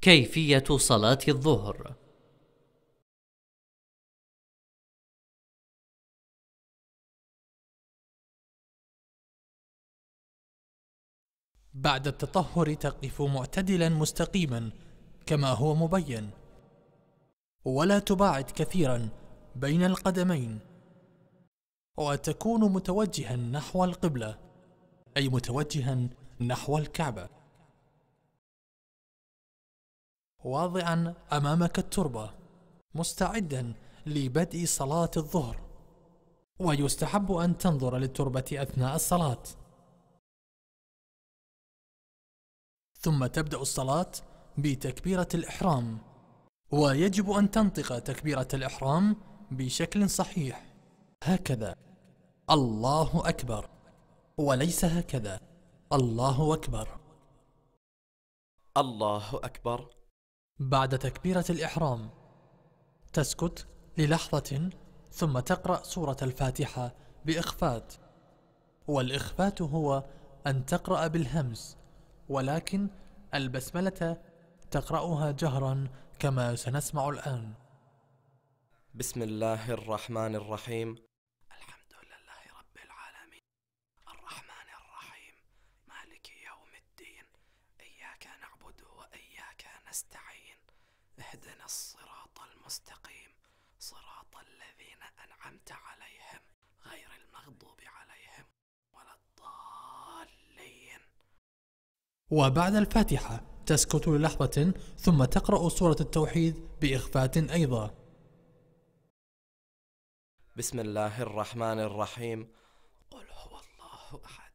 كيفية صلاة الظهر بعد التطهر تقف معتدلا مستقيما كما هو مبين ولا تباعد كثيرا بين القدمين وتكون متوجها نحو القبلة أي متوجها نحو الكعبة واضعا امامك التربه مستعدا لبدء صلاه الظهر ويستحب ان تنظر للتربه اثناء الصلاه ثم تبدا الصلاه بتكبيره الاحرام ويجب ان تنطق تكبيره الاحرام بشكل صحيح هكذا الله اكبر وليس هكذا الله اكبر الله اكبر بعد تكبيرة الإحرام تسكت للحظة ثم تقرأ سورة الفاتحة بإخفات والإخفات هو أن تقرأ بالهمس ولكن البسملة تقرأها جهرا كما سنسمع الآن بسم الله الرحمن الرحيم الحمد لله رب العالمين الرحمن الرحيم مالك يوم نستعين اهدنا الصراط المستقيم صراط الذين أنعمت عليهم غير المغضوب عليهم ولا الضالين وبعد الفاتحة تسكت للحظة ثم تقرأ سورة التوحيد بإخفات أيضا بسم الله الرحمن الرحيم قل هو الله أحد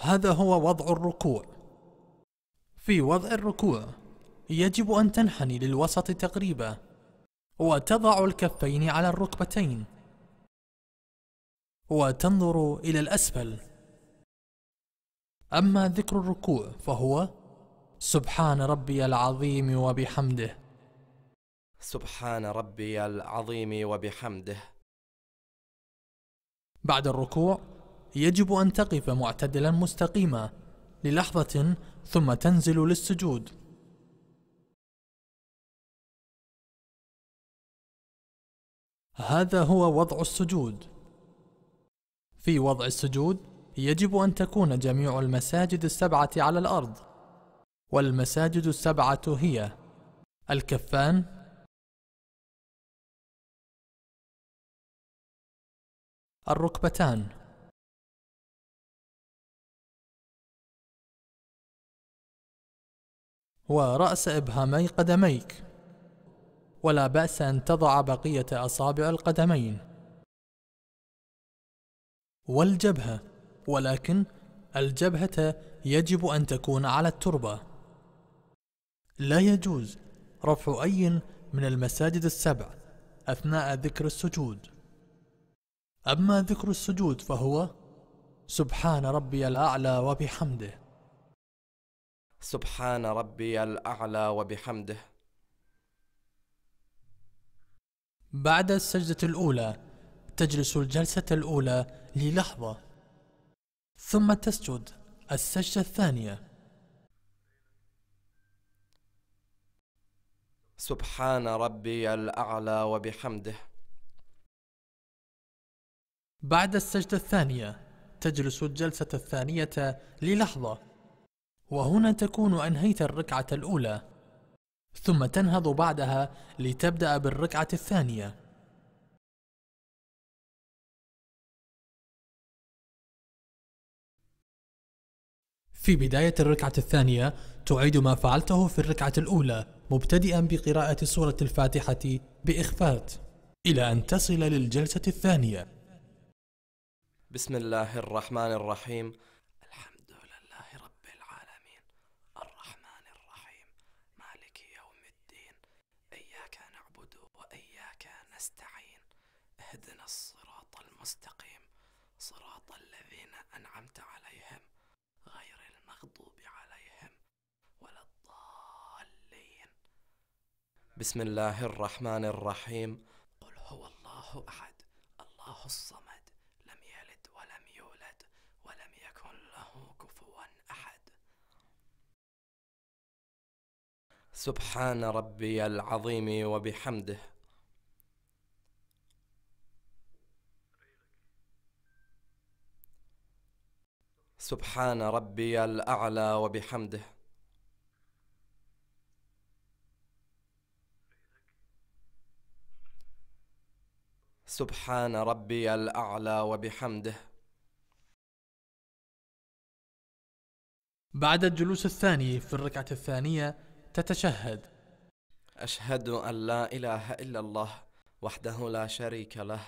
هذا هو وضع الركوع في وضع الركوع يجب أن تنحني للوسط تقريبا وتضع الكفين على الركبتين وتنظر إلى الأسفل أما ذكر الركوع فهو سبحان ربي العظيم وبحمده سبحان ربي العظيم وبحمده بعد الركوع يجب أن تقف معتدلا مستقيما للحظة ثم تنزل للسجود هذا هو وضع السجود في وضع السجود يجب أن تكون جميع المساجد السبعة على الأرض والمساجد السبعة هي الكفان الركبتان ورأس إبهامي قدميك ولا بأس أن تضع بقية أصابع القدمين والجبهة ولكن الجبهة يجب أن تكون على التربة لا يجوز رفع أي من المساجد السبع أثناء ذكر السجود أما ذكر السجود فهو سبحان ربي الأعلى وبحمده سبحان ربي الأعلى وبحمده بعد السجدة الأولى تجلس الجلسة الأولى للحظة ثم تسجد السجدة الثانية سبحان ربي الأعلى وبحمده بعد السجدة الثانية تجلس الجلسة الثانية للحظة وهنا تكون أنهيت الركعة الأولى ثم تنهض بعدها لتبدأ بالركعة الثانية في بداية الركعة الثانية تعيد ما فعلته في الركعة الأولى مبتدئا بقراءة سورة الفاتحة بإخفات إلى أن تصل للجلسة الثانية بسم الله الرحمن الرحيم المستقيم صراط الذين أنعمت عليهم غير المغضوب عليهم ولا الضالين بسم الله الرحمن الرحيم قل هو الله أحد الله الصمد لم يلد ولم يولد ولم يكن له كفوا أحد سبحان ربي العظيم وبحمده سبحان ربي الأعلى وبحمده سبحان ربي الأعلى وبحمده بعد الجلوس الثاني في الركعة الثانية تتشهد أشهد أن لا إله إلا الله وحده لا شريك له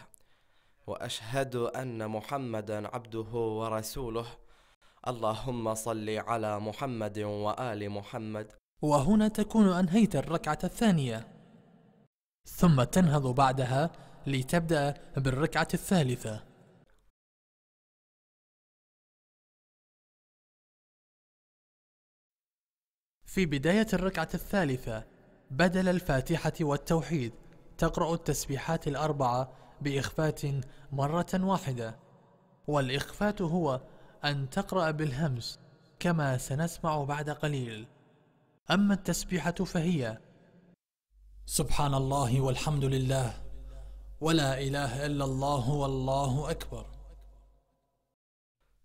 وأشهد أن محمدا عبده ورسوله اللهم صل على محمد وآل محمد وهنا تكون أنهيت الركعة الثانية ثم تنهض بعدها لتبدأ بالركعة الثالثة في بداية الركعة الثالثة بدل الفاتحة والتوحيد تقرأ التسبيحات الأربعة بإخفات مرة واحدة والإخفات هو أن تقرأ بالهمس كما سنسمع بعد قليل أما التسبيحة فهي سبحان الله والحمد لله ولا إله إلا الله والله أكبر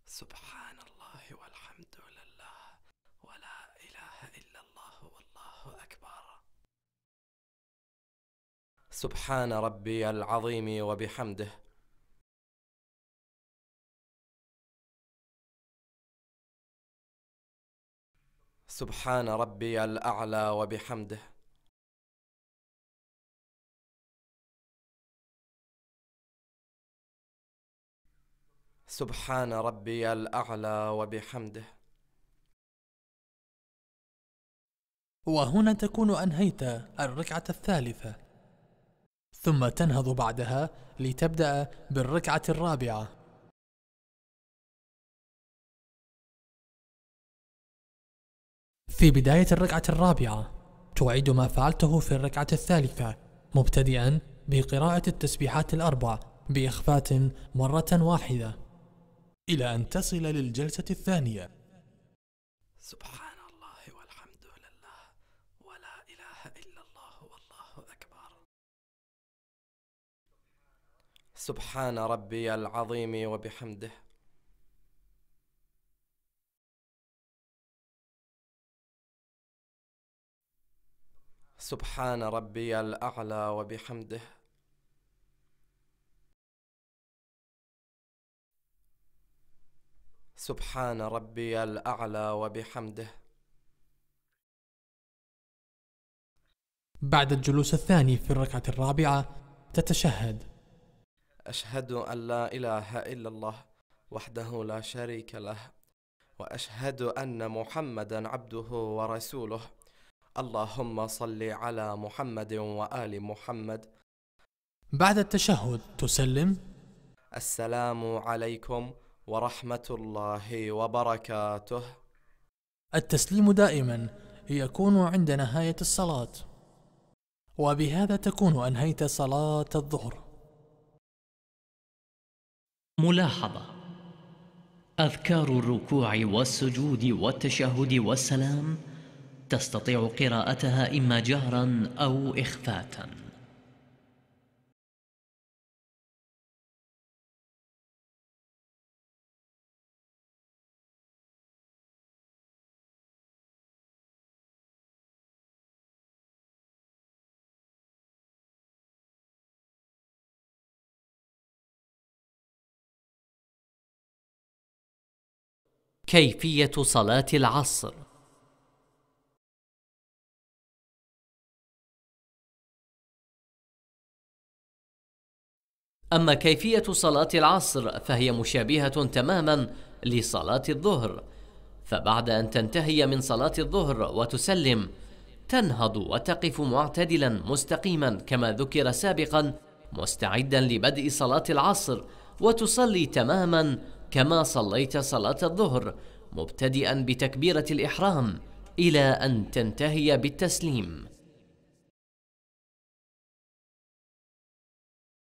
سبحان الله والحمد لله ولا إله إلا الله والله أكبر سبحان ربي العظيم وبحمده سبحان ربي الأعلى وبحمده سبحان ربي الأعلى وبحمده وهنا تكون أنهيت الركعة الثالثة ثم تنهض بعدها لتبدأ بالركعة الرابعة في بداية الركعة الرابعة تعيد ما فعلته في الركعة الثالثة مبتدئا بقراءة التسبيحات الأربع بإخفات مرة واحدة إلى أن تصل للجلسة الثانية سبحان الله والحمد لله ولا إله إلا الله والله أكبر سبحان ربي العظيم وبحمده سبحان ربي الأعلى وبحمده سبحان ربي الأعلى وبحمده بعد الجلوس الثاني في الركعة الرابعة تتشهد أشهد أن لا إله إلا الله وحده لا شريك له وأشهد أن محمدا عبده ورسوله اللهم صل على محمد وآل محمد بعد التشهد تسلم السلام عليكم ورحمة الله وبركاته التسليم دائما يكون عند نهاية الصلاة وبهذا تكون أنهيت صلاة الظهر ملاحظة أذكار الركوع والسجود والتشهد والسلام تستطيع قراءتها إما جهرا أو إخفاتا كيفية صلاة العصر أما كيفية صلاة العصر فهي مشابهة تماما لصلاة الظهر، فبعد أن تنتهي من صلاة الظهر وتسلم، تنهض وتقف معتدلا مستقيما كما ذكر سابقا، مستعدا لبدء صلاة العصر، وتصلي تماما كما صليت صلاة الظهر، مبتدئا بتكبيرة الإحرام، إلى أن تنتهي بالتسليم.